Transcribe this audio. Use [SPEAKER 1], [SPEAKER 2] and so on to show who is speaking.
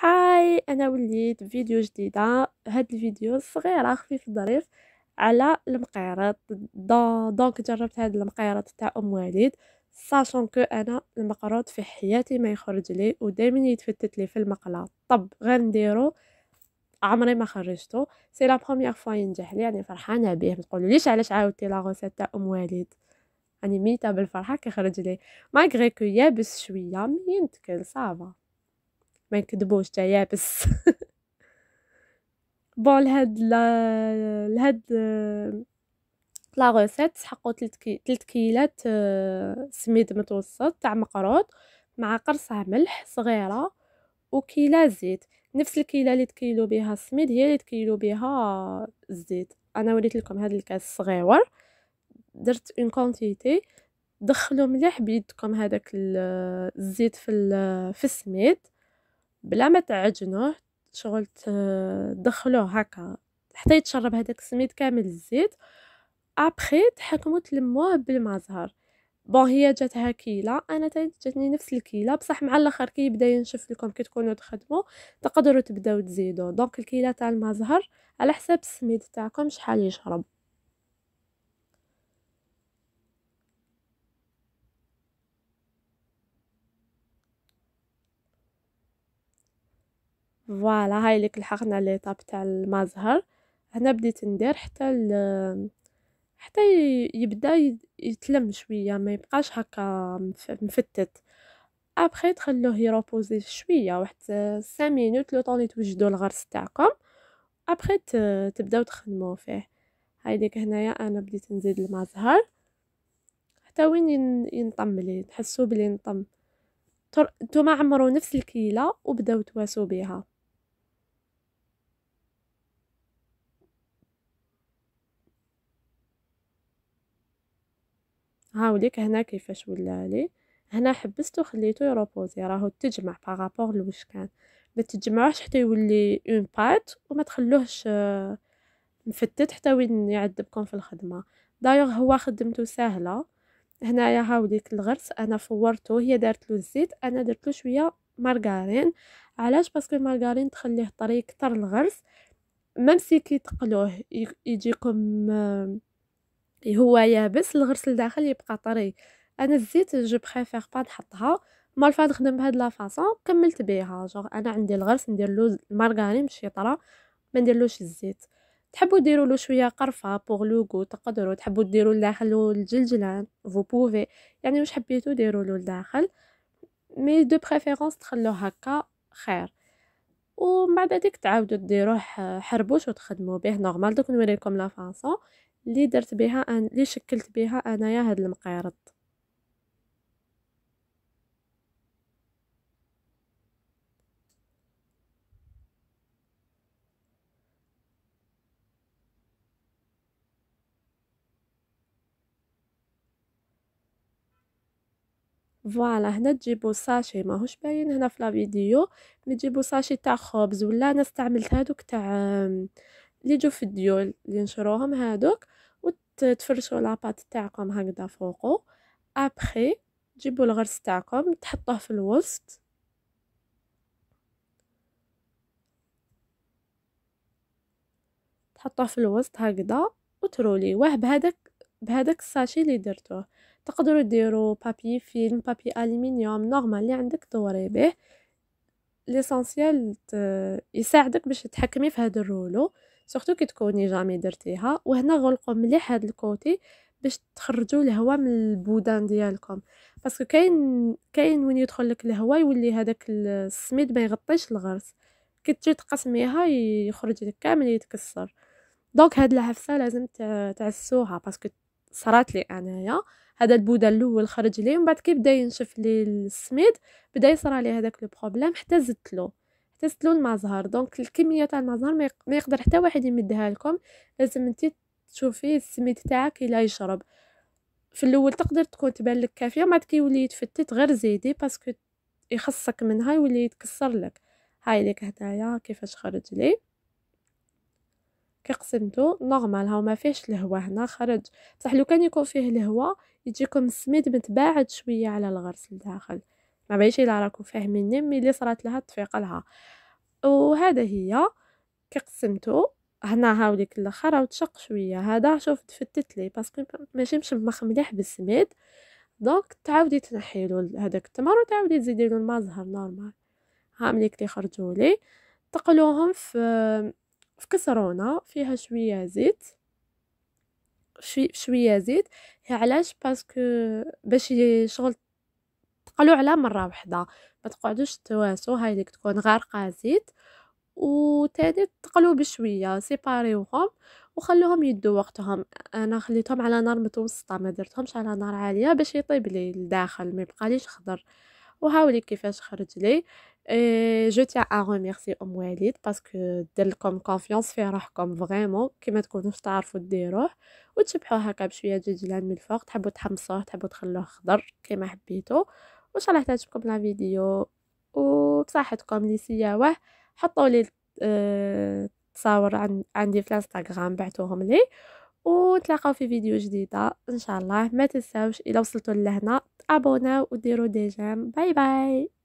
[SPEAKER 1] هاي انا وليت فيديو جديده هاد الفيديو صغيره خفيف ظريف على المقيرات دونك جربت هاد المقيرات تاع ام وليد ساشون كو انا المقروط في حياتي ما يخرج لي ودائما يتفتت لي في المقله طب غير نديرو عمري ما خرجتو سي لا بروميير فوا ينجح لي يعني فرحانه بيه ما ليش علاش عاودتي لا غوسيت تاع ام وليد راني ميته بالفرحه كيخرج لي ماغري كو يابس شويه مي نتكل صافا ما نكذبوش تا يابس بون لهاد لا لهاد لا غوسيت حقو 3 كيلات آه، سميد متوسط تاع مقروط مع قرصه ملح صغيره وكيله زيت نفس الكيله اللي تكيلو بها السميد هي اللي تكيلو بها الزيت انا وريت لكم هذا الكاس صغيور درت اون كونتيتي دخلوا مليح بيدكم هذاك آه، الزيت في آه، في السميد بلا ما تعجنوه شغل تدخلوه هكا حتى يتشرب هذاك السميد كامل الزيت ابخي تحكموا تلموه بالمزهر بون هي جاتها كيله انا جاتني نفس الكيله بصح مع الاخر كي يبدا ينشف لكم كي تكونوا تخدموا تقدروا تبداو تزيدوا دونك الكيله تاع المزهر على حساب السميد تاعكم شحال يشرب فوالا هاي اللي لحقنا طاب تاع المزهر هنا بديت ندير حتى ال حتى يبدا يتلم شويه ما يبقاش هكا مفتت ابخي تخلوه يروبوزي شويه واحد 5 مينوت لو طون يتوجدوا الغرس تاعكم ابخي تبداو تخدموا فيه هايديك هنايا انا بديت نزيد المزهر حتى وين ينطم لي تحسوا بلي نطم نتوما عمرو نفس الكيله وبداو تواسو بها هاوليك هنا كيفاش ولا لي هنا حبستو خليتو يروبوزي راهو تجمع باغابوغ لواش كان ما تجمعوش حتى يولي اون بات وما تخلوهش آه، مفتت حتى وين يعذبكم في الخدمه دايوغ هو خدمته سهله هنايا هاوليك الغرس انا فورته هي دارت له الزيت انا درت له شويه مارغارين علاش باسكو المارغارين تخليه طري اكثر الغرس ميم سي كي تقلوه يجيكم آه، هو يابس الغرس لداخل يبقى طري انا الزيت جو بريفير با نحطها مال فاد خدم بهاد لا فاصون كملت بيها جو انا عندي الغرس ندير له المارغرين طرا ما نديرلوش الزيت تحبوا ديروا له شويه قرفه بوغ لوغو تقدروا تحبوا ديروا لداخل الجلجلان فو بوفي يعني واش حبيتو ديروا له لداخل مي دو بريفيرونس تخلوه هكا خير ومن بعد هذيك تعاودوا ديروه حربوش وتخدموا به نورمال دوك نوريكم لا فاصون اللي درت بها أن... اللي شكلت بها انايا هاد المقيرض فوالا هنا تجيبو ساشي ماهوش باين هنا في لا فيديو مي تجيبو ساشي تاع خبز ولا انا استعملت هادوك تاع اللي جو في الديول اللي نشروهم هادوك وتفرشوا لاباط تاعكم هكذا فوقو ابخي تجيبوا الغرس تاعكم تحطوه في الوسط تحطوه في الوسط هكذا واه بهذاك بهذاك الساشي اللي درتوه تقدروا ديروا بابي فيلم بابي الومنيوم نورمال اللي عندك دوري به ليسانسيال يساعدك باش تحكمي في هذا الرولو سورتو كي تكوني جامي درتيها وهنا غلقوا مليح هاد الكوتي باش تخرجوا الهواء من البودان ديالكم باسكو كاين كاين وين يدخل لك الهواء يولي هذاك السميد ما يغطيش الغرس كي تجي تقسميها يخرج لك كامل يتكسر دونك هاد العفسه لازم تعسوها باسكو صرات لي انايا هذا البودان الاول خرج لي ومن بعد كي بدا ينشف لي السميد بدا يصرى لي هذاك لو بروبليم حتى زدت له تسلو المزهر دونك الكميه تاع المزهر ما يقدر حتى واحد يمدها لكم لازم انت تشوفي السميد تاعك الا يشرب في الاول تقدر تكون تبان لك كافيه ما كيولي يتفتت غير زيدي باسكو يخصك منها يولي يتكسر لك هاي ليك هدايا كيفاش خرج لي قسمتو نورمال هاو ما فيهش الهواء هنا خرج بصح لو كان يكون فيه الهواء يجيكم السميد متباعد شويه على الغرس لداخل ما بعيش الا راكم فاهميني اللي صرات لها تفيق لها وهذا هي كي قسمتو هنا هاوليك الاخر راه تشق شويه هذا شوف تفتت لي باسكو ماشي مشمخ مليح بالسميد دونك تعاودي تنحي له هذاك التمر وتعاودي تزيدي له الماء زهر نورمال ها ملي كلي خرجوا لي تقلوهم في في كسرونه فيها شويه زيت شويه زيت علاش باسكو باش شغل تقلو على مره واحده ما تقعدوش تواسو هايليك تكون غارقه زيت وتادي تقلو بشويه سيباريوهم وخلوهم يدو وقتهم انا خليتهم على نار متوسطه ما درتهمش على نار عاليه باش يطيب لي الداخل ما يبقاليش خضر وهاولي كيفاش خرج لي جو تيا ا ريميرسي ام وليد باسكو دير لكم كونفيونس في روحكم فريمون كيما تكونوش تعرفوا ديروه وتشبحوه هكا بشويه دجاجلان من الفوق تحبوا تحمصوه تحبوا تخلوه خضر كيما حبيتو وان شاء الله تعجبكم فيديو وبصحتكم لي سياوه حطوا لي التصاور آه، عن عندي في الانستغرام بعتوهم لي ونتلاقاو في فيديو جديده ان شاء الله ما تنساوش الى وصلتوا لهنا ابوناو وديروا دي جيم باي باي